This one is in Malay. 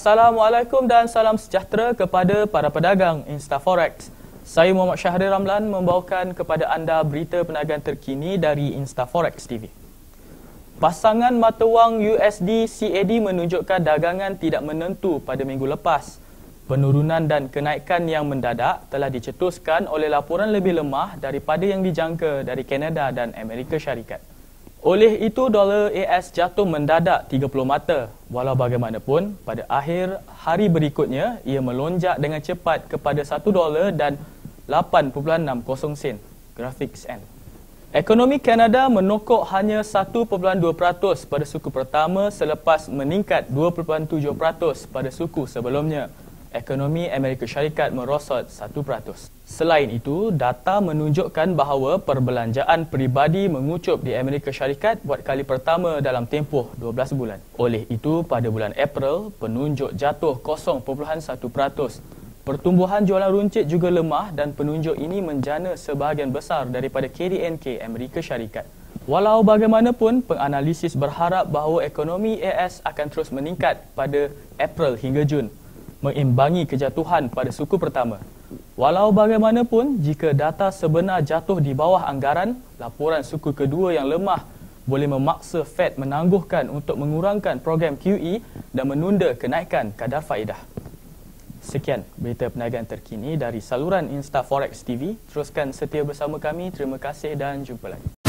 Assalamualaikum dan salam sejahtera kepada para pedagang InstaForex. Saya Muhammad Syahri Ramlan membawakan kepada anda berita penagihan terkini dari InstaForex TV. Pasangan mata wang USD CAD menunjukkan dagangan tidak menentu pada minggu lepas. Penurunan dan kenaikan yang mendadak telah dicetuskan oleh laporan lebih lemah daripada yang dijangka dari Kanada dan Amerika Syarikat. Oleh itu, dolar AS jatuh mendadak 30 mata. Walau bagaimanapun, pada akhir hari berikutnya, ia melonjak dengan cepat kepada 1 dolar dan 8.60 sen. Grafik N. Ekonomi Kanada menokok hanya 1.2% pada suku pertama selepas meningkat 2.7% pada suku sebelumnya ekonomi Amerika Syarikat merosot 1%. Selain itu, data menunjukkan bahawa perbelanjaan peribadi mengucup di Amerika Syarikat buat kali pertama dalam tempoh 12 bulan. Oleh itu, pada bulan April, penunjuk jatuh 0.1%. Pertumbuhan jualan runcit juga lemah dan penunjuk ini menjana sebahagian besar daripada KDNK Amerika Syarikat. Walau bagaimanapun, penganalisis berharap bahawa ekonomi AS akan terus meningkat pada April hingga Jun mengimbangi kejatuhan pada suku pertama. Walau bagaimanapun, jika data sebenar jatuh di bawah anggaran, laporan suku kedua yang lemah boleh memaksa Fed menangguhkan untuk mengurangkan program QE dan menunda kenaikan kadar faedah. Sekian berita perniagaan terkini dari saluran Insta Forex TV. Teruskan setia bersama kami. Terima kasih dan jumpa lagi.